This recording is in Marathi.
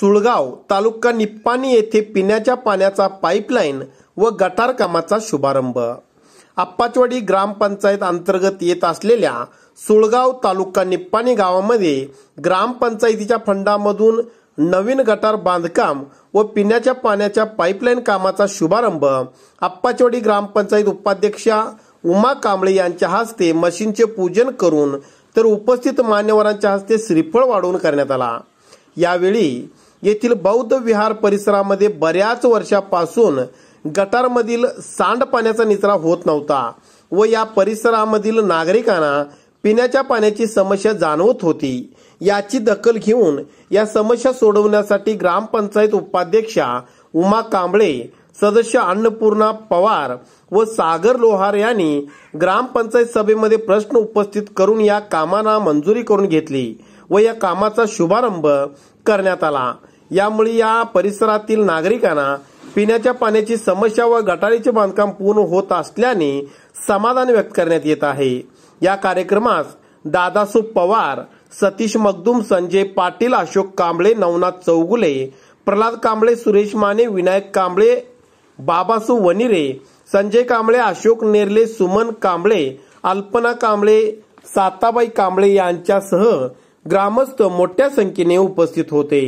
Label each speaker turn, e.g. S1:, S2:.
S1: सुळगाव तालुका निप्पाणी येथे पिण्याच्या पाण्याचा पाईपलाईन व गटार कामाचा शुभारंभ आप्पाचवाडी ग्रामपंचायत अंतर्गत येत असलेल्या सुळगाव तालुका निप्पाणी गावामध्ये ग्रामपंचायतीच्या फंडामधून नवीन गटार बांधकाम व पिण्याच्या पाण्याच्या पाईपलाईन कामाचा शुभारंभ आप्पाचवाडी ग्रामपंचायत उपाध्यक्षा उमा कांबळे यांच्या हस्ते मशीनचे पूजन करून तर उपस्थित मान्यवरांच्या हस्ते श्रीफळ वाढवून करण्यात आला यावेळी येथील बौद्ध विहार परिसरामध्ये बऱ्याच वर्षापासून गटारमधील सांडपाण्याचा निचरा होत नव्हता व या परिसरामधील नागरिकांना पिण्याच्या पाण्याची समस्या जाणवत होती याची दखल घेऊन या समस्या सोडवण्यासाठी ग्रामपंचायत उपाध्यक्षा उमा कांबळे सदस्य अन्नपूर्णा पवार व सागर लोहार यांनी ग्रामपंचायत सभेमध्ये प्रश्न उपस्थित करून या कामांना मंजुरी करून घेतली व या कामाचा शुभारंभ करण्यात आला यामुळे या परिसरातील नागरिकांना पिण्याच्या पाण्याची समस्या व गटारीचे बांधकाम पूर्ण होत असल्याने समाधान व्यक्त करण्यात येत आहे या कार्यक्रमास दादासू पवार सतीश मगदूम संजय पाटील अशोक कांबळे नवनाथ चौगुले प्रल्हाद कांबळे सुरेश माने विनायक कांबळे बाबासू वनिरे संजय कांबळे अशोक नेरले सुमन कांबळे अल्पना कांबळे साताबाई कांबळे यांच्यासह ग्रामस्थ मोठ्या संख्येने उपस्थित होते